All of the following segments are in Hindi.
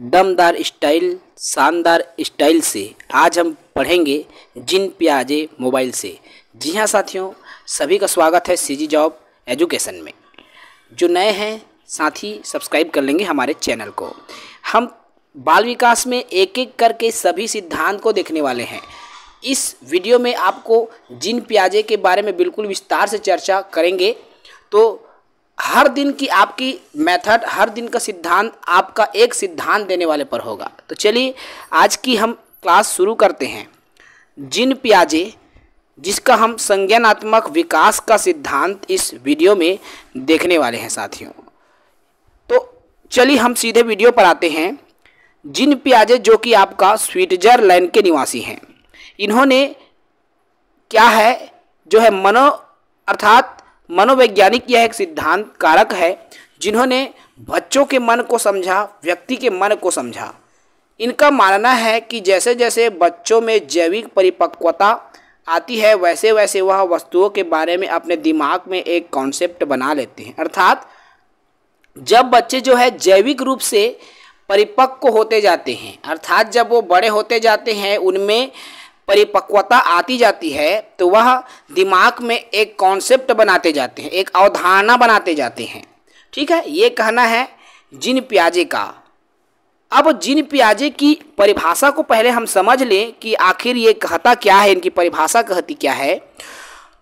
दमदार स्टाइल शानदार स्टाइल से आज हम पढ़ेंगे जिन प्याजे मोबाइल से जी हाँ साथियों सभी का स्वागत है सीजी जॉब एजुकेशन में जो नए हैं साथी सब्सक्राइब कर लेंगे हमारे चैनल को हम बाल विकास में एक एक करके सभी सिद्धांत को देखने वाले हैं इस वीडियो में आपको जिन प्याजे के बारे में बिल्कुल विस्तार से चर्चा करेंगे तो हर दिन की आपकी मेथड हर दिन का सिद्धांत आपका एक सिद्धांत देने वाले पर होगा तो चलिए आज की हम क्लास शुरू करते हैं जिन प्याजे जिसका हम संज्ञानात्मक विकास का सिद्धांत इस वीडियो में देखने वाले हैं साथियों तो चलिए हम सीधे वीडियो पर आते हैं जिन प्याजे जो कि आपका स्विट्जरलैंड के निवासी हैं इन्होंने क्या है जो है मनो अर्थात मनोवैज्ञानिक यह एक सिद्धांत कारक है जिन्होंने बच्चों के मन को समझा व्यक्ति के मन को समझा इनका मानना है कि जैसे जैसे बच्चों में जैविक परिपक्वता आती है वैसे वैसे वह वस्तुओं के बारे में अपने दिमाग में एक कॉन्सेप्ट बना लेते हैं अर्थात जब बच्चे जो है जैविक रूप से परिपक्व होते जाते हैं अर्थात जब वो बड़े होते जाते हैं उनमें परिपक्वता आती जाती है तो वह दिमाग में एक कॉन्सेप्ट बनाते जाते हैं एक अवधारणा बनाते जाते हैं ठीक है ये कहना है जिन प्याजे का अब जिन प्याजे की परिभाषा को पहले हम समझ लें कि आखिर ये कहता क्या है इनकी परिभाषा कहती क्या है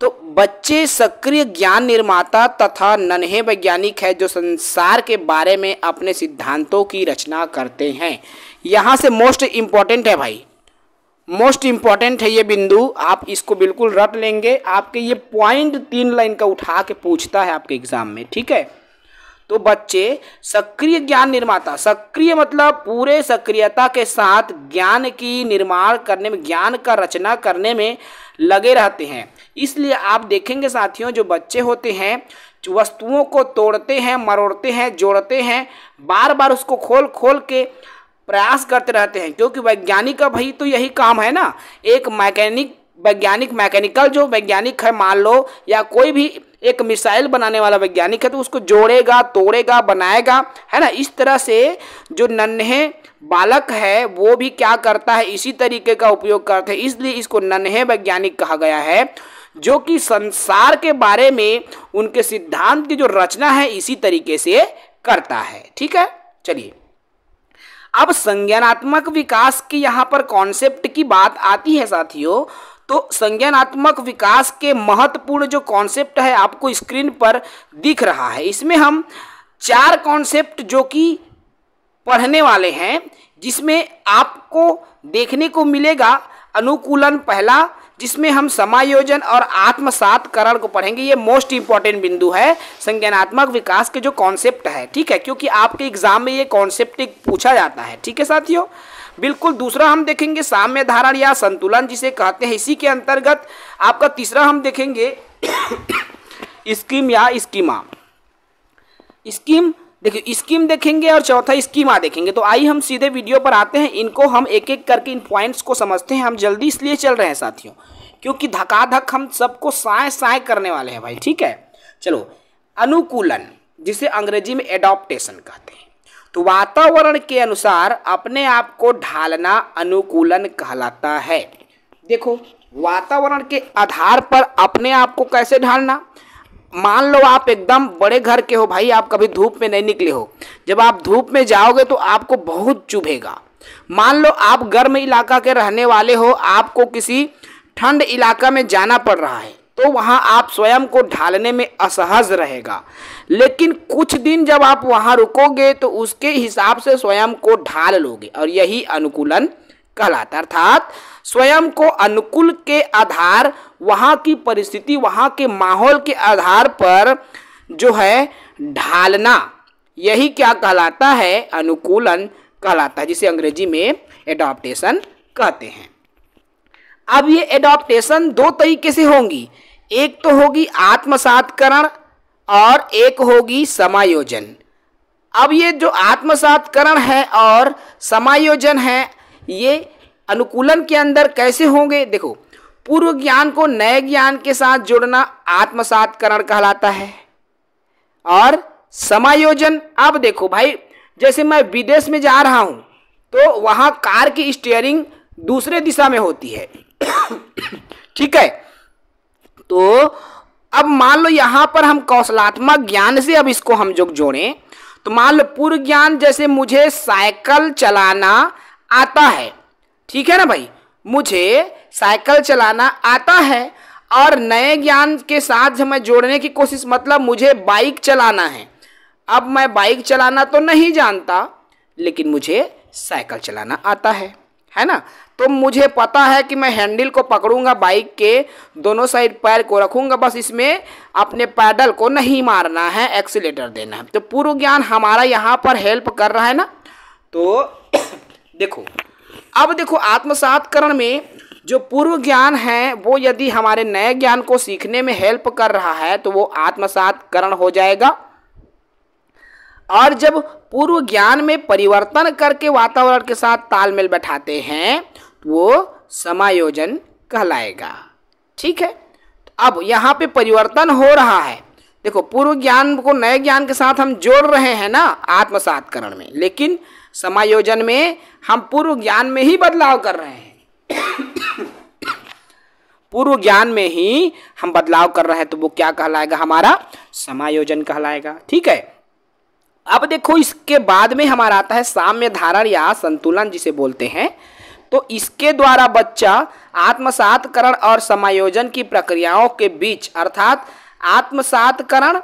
तो बच्चे सक्रिय ज्ञान निर्माता तथा नन्हे वैज्ञानिक है जो संसार के बारे में अपने सिद्धांतों की रचना करते हैं यहाँ से मोस्ट इम्पॉर्टेंट है भाई मोस्ट इम्पॉर्टेंट है ये बिंदु आप इसको बिल्कुल रट लेंगे आपके ये पॉइंट तीन लाइन का उठा के पूछता है आपके एग्जाम में ठीक है तो बच्चे सक्रिय ज्ञान निर्माता सक्रिय मतलब पूरे सक्रियता के साथ ज्ञान की निर्माण करने में ज्ञान का रचना करने में लगे रहते हैं इसलिए आप देखेंगे साथियों जो बच्चे होते हैं वस्तुओं को तोड़ते हैं मरोड़ते हैं जोड़ते हैं बार बार उसको खोल खोल के प्रयास करते रहते हैं क्योंकि वैज्ञानिक का भाई तो यही काम है ना एक मैकेनिक वैज्ञानिक मैकेनिकल जो वैज्ञानिक है मान लो या कोई भी एक मिसाइल बनाने वाला वैज्ञानिक है तो उसको जोड़ेगा तोड़ेगा बनाएगा है ना इस तरह से जो नन्हे बालक है वो भी क्या करता है इसी तरीके का उपयोग करते हैं इसलिए इसको नन्हे वैज्ञानिक कहा गया है जो कि संसार के बारे में उनके सिद्धांत की जो रचना है इसी तरीके से करता है ठीक है चलिए अब संज्ञानात्मक विकास की यहाँ पर कॉन्सेप्ट की बात आती है साथियों तो संज्ञानात्मक विकास के महत्वपूर्ण जो कॉन्सेप्ट है आपको स्क्रीन पर दिख रहा है इसमें हम चार कॉन्सेप्ट जो कि पढ़ने वाले हैं जिसमें आपको देखने को मिलेगा अनुकूलन पहला जिसमें हम समायोजन और आत्मसात करण को पढ़ेंगे ये मोस्ट इंपॉर्टेंट बिंदु है संज्ञानात्मक विकास के जो कॉन्सेप्ट है ठीक है क्योंकि आपके एग्जाम में ये कॉन्सेप्ट पूछा जाता है ठीक है साथियों बिल्कुल दूसरा हम देखेंगे साम्य धारण या संतुलन जिसे कहते हैं इसी के अंतर्गत आपका तीसरा हम देखेंगे स्कीम या स्कीमा स्कीम देखिए स्कीम देखेंगे और चौथा स्कीमा देखेंगे तो आइए हम सीधे वीडियो पर आते हैं इनको हम एक एक करके इन पॉइंट्स को समझते हैं हम जल्दी इसलिए चल रहे हैं साथियों क्योंकि धकाधक हम सबको साय साय करने वाले हैं भाई ठीक है चलो अनुकूलन जिसे अंग्रेजी में एडॉप्टेशन कहते हैं तो वातावरण के अनुसार अपने आप को ढालना अनुकूलन कहलाता है देखो वातावरण के आधार पर अपने आप को कैसे ढालना मान लो आप एकदम बड़े घर के हो भाई आप कभी धूप में नहीं निकले हो जब आप धूप में जाओगे तो आपको बहुत चुभेगा मान लो आप गर्म इलाका के रहने वाले हो आपको किसी ठंड इलाका में जाना पड़ रहा है तो वहाँ आप स्वयं को ढालने में असहज रहेगा लेकिन कुछ दिन जब आप वहाँ रुकोगे तो उसके हिसाब से स्वयं को ढाल लोगे और यही अनुकूलन कहलाता अर्थात स्वयं को अनुकूल के आधार वहाँ की परिस्थिति वहाँ के माहौल के आधार पर जो है ढालना यही क्या कहलाता है अनुकूलन कहलाता है जिसे अंग्रेजी में एडॉप्टेशन कहते हैं अब ये एडॉप्टेशन दो तरीके से होंगी एक तो होगी आत्मसातकरण और एक होगी समायोजन अब ये जो आत्मसातकरण है और समायोजन है ये अनुकूलन के अंदर कैसे होंगे देखो पूर्व ज्ञान को नए ज्ञान के साथ जोड़ना आत्मसातकरण कहलाता है और समायोजन अब देखो भाई जैसे मैं विदेश में जा रहा हूं तो वहां कार की स्टीयरिंग दूसरे दिशा में होती है ठीक है तो अब मान लो यहां पर हम कौशलात्मक ज्ञान से अब इसको हम जो जोड़ें तो मान लो पूर्व ज्ञान जैसे मुझे साइकिल चलाना आता है ठीक है ना भाई मुझे साइकिल चलाना आता है और नए ज्ञान के साथ मैं जोड़ने की कोशिश मतलब मुझे बाइक चलाना है अब मैं बाइक चलाना तो नहीं जानता लेकिन मुझे साइकिल चलाना आता है है ना तो मुझे पता है कि मैं हैंडल को पकड़ूंगा बाइक के दोनों साइड पैर को रखूंगा बस इसमें अपने पैडल को नहीं मारना है एक्सीटर देना है तो पूर्व ज्ञान हमारा यहाँ पर हेल्प कर रहा है ना तो देखो अब देखो आत्मसातकरण में जो पूर्व ज्ञान है वो यदि हमारे नए ज्ञान को सीखने में हेल्प कर रहा है तो वो आत्मसातकरण हो जाएगा और जब पूर्व ज्ञान में परिवर्तन करके वातावरण के साथ तालमेल बैठाते हैं तो वो समायोजन कहलाएगा ठीक है अब यहाँ पे परिवर्तन हो रहा है देखो पूर्व ज्ञान को नए ज्ञान के साथ हम जोड़ रहे हैं ना आत्मसातकरण में लेकिन समायोजन में हम पूर्व ज्ञान में ही बदलाव कर रहे हैं पूर्व ज्ञान में ही हम बदलाव कर रहे हैं तो वो क्या कहलाएगा हमारा समायोजन कहलाएगा ठीक है अब देखो इसके बाद में हमारा आता है साम्य धारण या संतुलन जिसे बोलते हैं तो इसके द्वारा बच्चा आत्मसातकरण और समायोजन की प्रक्रियाओं के बीच अर्थात आत्मसातकरण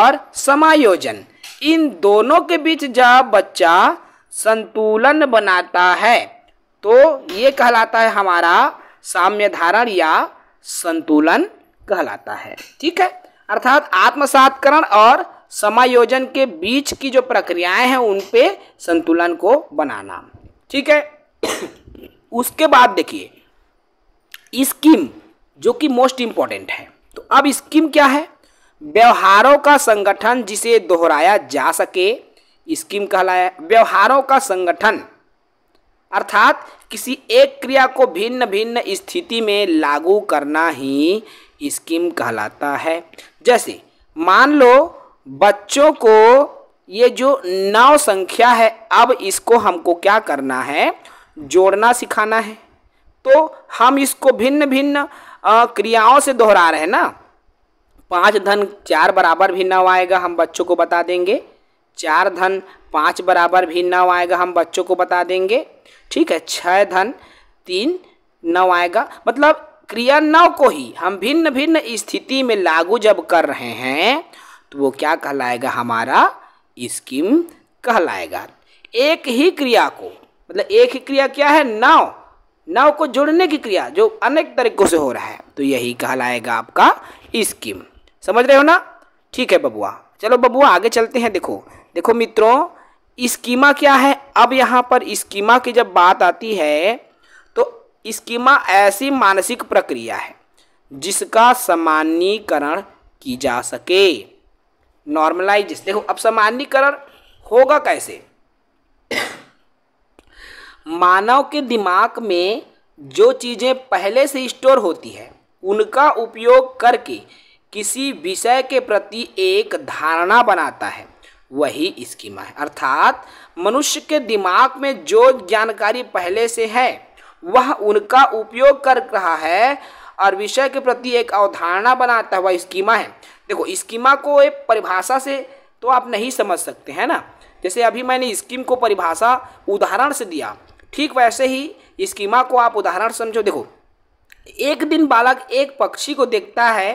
और समायोजन इन दोनों के बीच जब बच्चा संतुलन बनाता है तो ये कहलाता है हमारा साम्य धारण या संतुलन कहलाता है ठीक है अर्थात आत्मसातकरण और समायोजन के बीच की जो प्रक्रियाएं हैं उन पे संतुलन को बनाना ठीक है उसके बाद देखिए स्कीम जो कि मोस्ट इम्पॉर्टेंट है तो अब स्कीम क्या है व्यवहारों का संगठन जिसे दोहराया जा सके स्कीम कहलाया व्यवहारों का संगठन अर्थात किसी एक क्रिया को भिन्न भिन्न स्थिति में लागू करना ही स्कीम कहलाता है जैसे मान लो बच्चों को ये जो नौ संख्या है अब इसको हमको क्या करना है जोड़ना सिखाना है तो हम इसको भिन्न भिन्न क्रियाओं से दोहरा रहे हैं ना पाँच धन चार बराबर भी नौ आएगा हम बच्चों को बता देंगे चार धन पाँच बराबर भी नौ आएगा हम बच्चों को बता देंगे ठीक है छः धन तीन नौ आएगा मतलब क्रिया नौ को ही हम भिन्न भिन्न स्थिति में लागू जब कर रहे हैं तो वो क्या कहलाएगा हमारा स्कीम कहलाएगा एक ही क्रिया को मतलब एक ही क्रिया क्या है नौ नौ को जोड़ने की क्रिया जो अनेक तरीकों से हो रहा है तो यही कहलाएगा आपका स्कीम समझ रहे हो ना ठीक है बबुआ चलो बबुआ आगे चलते हैं देखो देखो मित्रों स्कीमा क्या है अब यहाँ पर स्कीमा की जब बात आती है तो स्कीमा ऐसी मानसिक प्रक्रिया है जिसका सामान्यकरण की जा सके नॉर्मलाइज देखो अब सामान्यकरण होगा कैसे मानव के दिमाग में जो चीज़ें पहले से स्टोर होती है उनका उपयोग करके किसी विषय के प्रति एक धारणा बनाता है वही स्कीमा है अर्थात मनुष्य के दिमाग में जो जानकारी पहले से है वह उनका उपयोग कर रहा है और विषय के प्रति एक अवधारणा बनाता हुआ स्कीमा है देखो स्कीमा को एक परिभाषा से तो आप नहीं समझ सकते हैं ना जैसे अभी मैंने स्कीम को परिभाषा उदाहरण से दिया ठीक वैसे ही स्कीमा को आप उदाहरण समझो देखो एक दिन बालक एक पक्षी को देखता है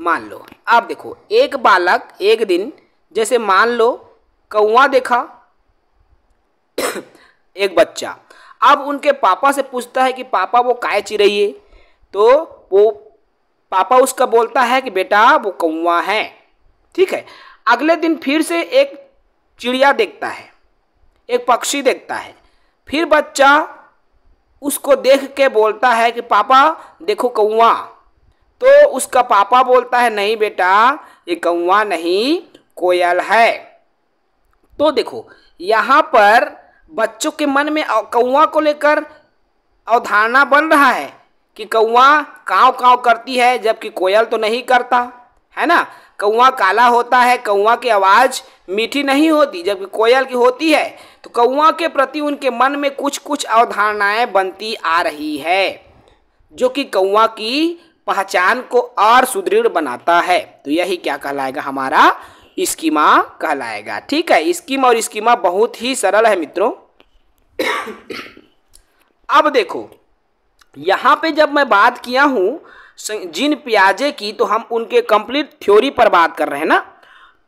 मान लो आप देखो एक बालक एक दिन जैसे मान लो कौआ देखा एक बच्चा अब उनके पापा से पूछता है कि पापा वो काय है तो वो पापा उसका बोलता है कि बेटा वो कौआ है ठीक है अगले दिन फिर से एक चिड़िया देखता है एक पक्षी देखता है फिर बच्चा उसको देख के बोलता है कि पापा देखो कौआ तो उसका पापा बोलता है नहीं बेटा ये कौआ नहीं कोयल है तो देखो यहाँ पर बच्चों के मन में कौआ को लेकर अवधारणा बन रहा है कि कौआ काव काव करती है जबकि कोयल तो नहीं करता है ना कौआ काला होता है कौआ की आवाज़ मीठी नहीं होती जबकि कोयल की होती है तो कौआ के प्रति उनके मन में कुछ कुछ अवधारणाएं बनती आ रही है जो कि कौआ की पहचान को और सुदृढ़ बनाता है तो यही क्या कहलाएगा हमारा स्कीमा कहलाएगा ठीक है स्कीम और स्कीमा बहुत ही सरल है मित्रों अब देखो यहाँ पे जब मैं बात किया हूँ जिन प्याजे की तो हम उनके कंप्लीट थ्योरी पर बात कर रहे हैं ना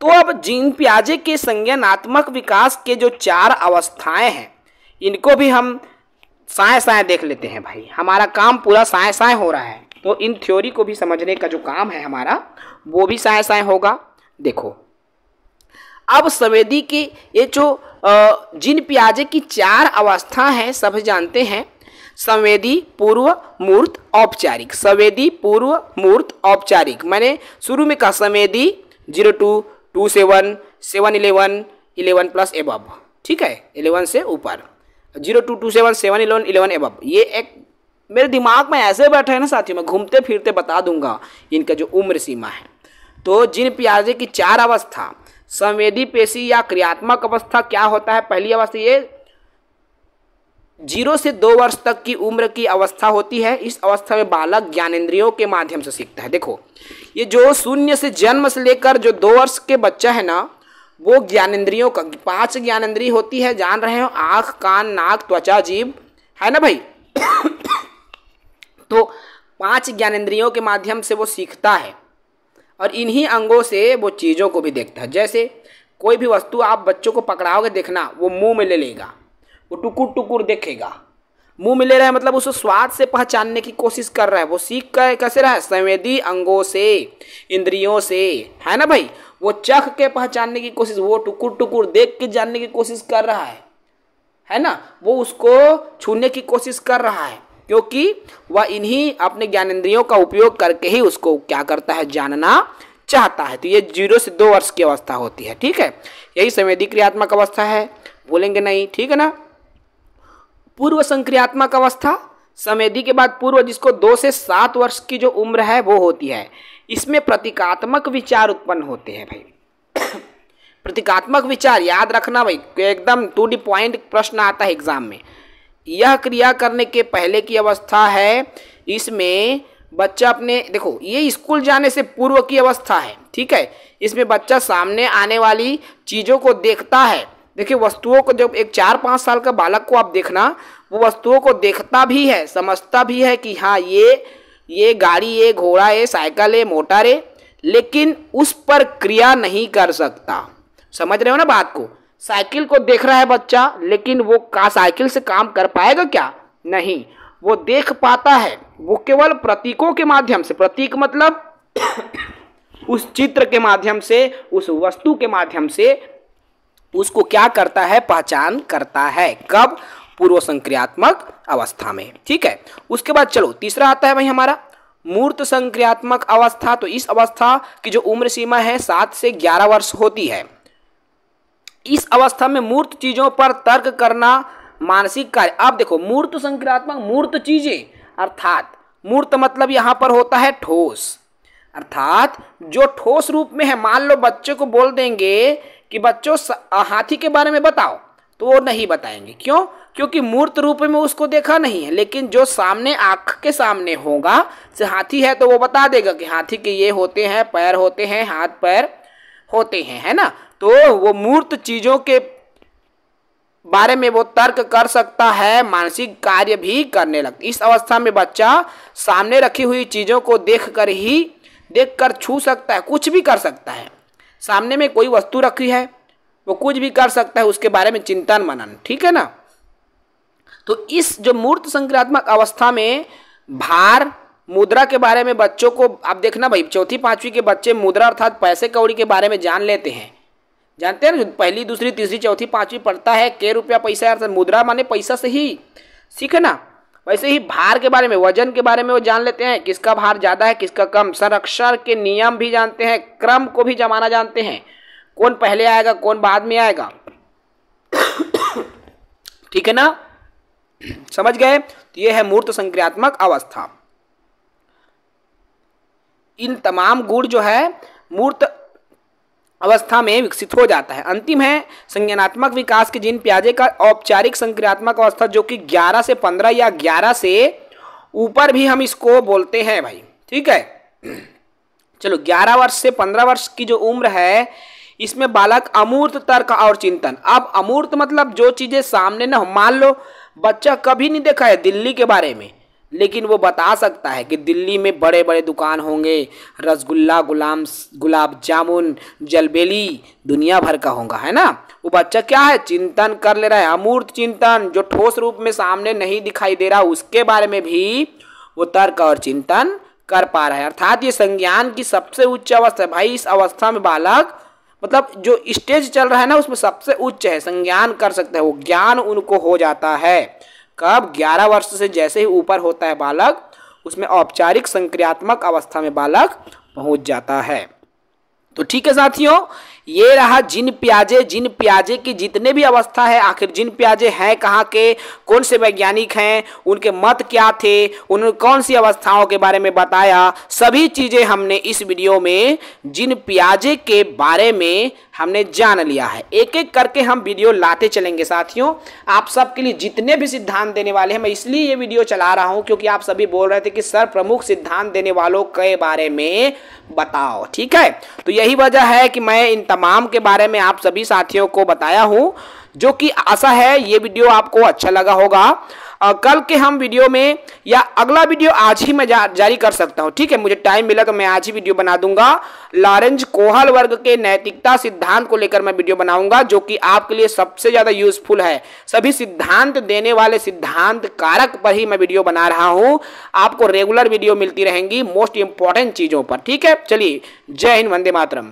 तो अब जिन प्याजे के संज्ञानात्मक विकास के जो चार अवस्थाएं हैं इनको भी हम साय साय देख लेते हैं भाई हमारा काम पूरा साय साय हो रहा है तो इन थ्योरी को भी समझने का जो काम है हमारा वो भी साय साय होगा देखो अब संवेदी के ये जो जिन प्याजे की चार अवस्था हैं सब जानते हैं संवेदी पूर्व मूर्त औपचारिक संवेदी पूर्व मूर्त औपचारिक मैंने शुरू में कहा संवेदी zero two two seven seven eleven eleven plus एब ठीक है इलेवन से ऊपर zero two two seven seven eleven eleven एब ये एक मेरे दिमाग में ऐसे बैठे हैं ना साथियों मैं घूमते फिरते बता दूंगा इनका जो उम्र सीमा है तो जिन प्याजे की चार अवस्था संवेदी पेशी या क्रियात्मक अवस्था क्या होता है पहली अवस्था ये जीरो से दो वर्ष तक की उम्र की अवस्था होती है इस अवस्था में बालक ज्ञानेन्द्रियों के माध्यम से सीखता है देखो ये जो शून्य से जन्म से लेकर जो दो वर्ष के बच्चा है ना वो ज्ञानेन्द्रियों का पांच ज्ञानेन्द्रिय होती है जान रहे हो आँख कान नाक त्वचा जीव है ना भाई तो पांच ज्ञानेन्द्रियों के माध्यम से वो सीखता है और इन्हीं अंगों से वो चीज़ों को भी देखता है जैसे कोई भी वस्तु आप बच्चों को पकड़ाओगे देखना वो मुंह में ले लेगा वो टुकुर टुकुर देखेगा मुंह में ले रहा है मतलब उसे स्वाद से पहचानने की कोशिश कर रहा है वो सीख कर कैसे रहा है संवेदी अंगों से इंद्रियों से है ना भाई वो चख के पहचानने की कोशिश वो टुकुर टुकुर देख के जानने की कोशिश कर रहा है है ना वो उसको छूने की कोशिश कर रहा है क्योंकि वह इन्हीं अपने ज्ञानेन्द्रियों का उपयोग करके ही उसको क्या करता है जानना चाहता है तो ये जीरो से दो वर्ष की अवस्था होती है ठीक है यही संवेदी क्रियात्मक अवस्था है बोलेंगे नहीं ठीक है ना पूर्व संक्रियात्मक अवस्था संवेदी के बाद पूर्व जिसको दो से सात वर्ष की जो उम्र है वो होती है इसमें प्रतीकात्मक विचार उत्पन्न होते हैं भाई प्रतीकात्मक विचार याद रखना भाई एकदम टू डी पॉइंट प्रश्न आता है एग्जाम में यह क्रिया करने के पहले की अवस्था है इसमें बच्चा अपने देखो ये स्कूल जाने से पूर्व की अवस्था है ठीक है इसमें बच्चा सामने आने वाली चीज़ों को देखता है देखिए वस्तुओं को जब एक चार पाँच साल का बालक को आप देखना वो वस्तुओं को देखता भी है समझता भी है कि हाँ ये ये गाड़ी ये घोड़ा है साइकिल है मोटर है लेकिन उस पर क्रिया नहीं कर सकता समझ रहे हो ना बात को साइकिल को देख रहा है बच्चा लेकिन वो का साइकिल से काम कर पाएगा क्या नहीं वो देख पाता है वो केवल प्रतीकों के माध्यम से प्रतीक मतलब उस चित्र के माध्यम से उस वस्तु के माध्यम से उसको क्या करता है पहचान करता है कब पूर्व संक्रियात्मक अवस्था में ठीक है उसके बाद चलो तीसरा आता है भाई हमारा मूर्त संक्रियात्मक अवस्था तो इस अवस्था की जो उम्र सीमा है सात से ग्यारह वर्ष होती है इस अवस्था में मूर्त चीजों पर तर्क करना मानसिक कार्य आप देखो मूर्त संक्रात्मक मूर्त चीजें अर्थात मूर्त मतलब यहाँ पर होता है ठोस अर्थात जो ठोस रूप में है मान लो बच्चे को बोल देंगे कि बच्चों हाथी के बारे में बताओ तो वो नहीं बताएंगे क्यों क्योंकि मूर्त रूप में उसको देखा नहीं है लेकिन जो सामने आँख के सामने होगा से हाथी है तो वो बता देगा कि हाथी के ये होते हैं पैर होते हैं हाथ पैर होते हैं है ना तो वो मूर्त चीज़ों के बारे में वो तर्क कर सकता है मानसिक कार्य भी करने लगता इस अवस्था में बच्चा सामने रखी हुई चीज़ों को देखकर ही देखकर छू सकता है कुछ भी कर सकता है सामने में कोई वस्तु रखी है वो कुछ भी कर सकता है उसके बारे में चिंतन मनन ठीक है ना तो इस जो मूर्त संक्रात्मक अवस्था में भार मुद्रा के बारे में बच्चों को आप देखना भाई चौथी पांचवी के बच्चे मुद्रा अर्थात पैसे कौड़ी के बारे में जान लेते हैं जानते हैं ना पहली दूसरी तीसरी चौथी पांचवी पढ़ता है के रुपया पैसा अर्थात मुद्रा माने पैसा से ही सीख ना वैसे ही भार के बारे में वजन के बारे में वो जान लेते हैं किसका भार ज़्यादा है किसका कम संरक्षण के नियम भी जानते हैं क्रम को भी जमाना जानते हैं कौन पहले आएगा कौन बाद में आएगा ठीक है ना समझ गए तो ये है मूर्त संक्रियात्मक अवस्था इन तमाम गुण जो है मूर्त अवस्था में विकसित हो जाता है अंतिम है संज्ञानात्मक विकास के जिन प्याजे का औपचारिक संक्रियात्मक अवस्था जो कि 11 से 15 या 11 से ऊपर भी हम इसको बोलते हैं भाई ठीक है चलो 11 वर्ष से 15 वर्ष की जो उम्र है इसमें बालक अमूर्त तर्क और चिंतन अब अमूर्त मतलब जो चीज़ें सामने न मान लो बच्चा कभी नहीं देखा है दिल्ली के बारे में लेकिन वो बता सकता है कि दिल्ली में बड़े बड़े दुकान होंगे रसगुल्ला गुलाम गुलाब जामुन जलबेली दुनिया भर का होगा है ना वो बच्चा क्या है चिंतन कर ले रहा है अमूर्त चिंतन जो ठोस रूप में सामने नहीं दिखाई दे रहा उसके बारे में भी वो तर्क और चिंतन कर पा रहा है अर्थात ये संज्ञान की सबसे उच्च अवस्था है भाई इस अवस्था में बालक मतलब जो स्टेज चल रहा है ना उसमें सबसे उच्च है संज्ञान कर सकते हैं वो ज्ञान उनको हो जाता है कब 11 वर्ष से जैसे ही ऊपर होता है बालक उसमें औपचारिक संक्रियात्मक अवस्था में बालक पहुंच जाता है तो ठीक है साथियों ये रहा जिन प्याजे जिन प्याजे की जितने भी अवस्था है आखिर जिन प्याजे हैं कहाँ के कौन से वैज्ञानिक हैं उनके मत क्या थे उन्होंने कौन सी अवस्थाओं के बारे में बताया सभी चीज़ें हमने इस वीडियो में जिन प्याजे के बारे में हमने जान लिया है एक एक करके हम वीडियो लाते चलेंगे साथियों आप सबके लिए जितने भी सिद्धांत देने वाले हैं मैं इसलिए ये वीडियो चला रहा हूँ क्योंकि आप सभी बोल रहे थे कि सर प्रमुख सिद्धांत देने वालों के बारे में बताओ ठीक है तो यही वजह है कि मैं इन तमाम के बारे में आप सभी साथियों को बताया हूँ जो कि आशा है ये वीडियो आपको अच्छा लगा होगा आ, कल के हम वीडियो में या अगला वीडियो आज ही मैं जा, जारी कर सकता हूँ ठीक है मुझे टाइम मिला तो मैं आज ही वीडियो बना दूंगा लॉरेंज कोहल वर्ग के नैतिकता सिद्धांत को लेकर मैं वीडियो बनाऊंगा जो कि आपके लिए सबसे ज़्यादा यूजफुल है सभी सिद्धांत देने वाले सिद्धांत कारक पर ही मैं वीडियो बना रहा हूँ आपको रेगुलर वीडियो मिलती रहेंगी मोस्ट इंपॉर्टेंट चीज़ों पर ठीक है चलिए जय हिंद वंदे मातरम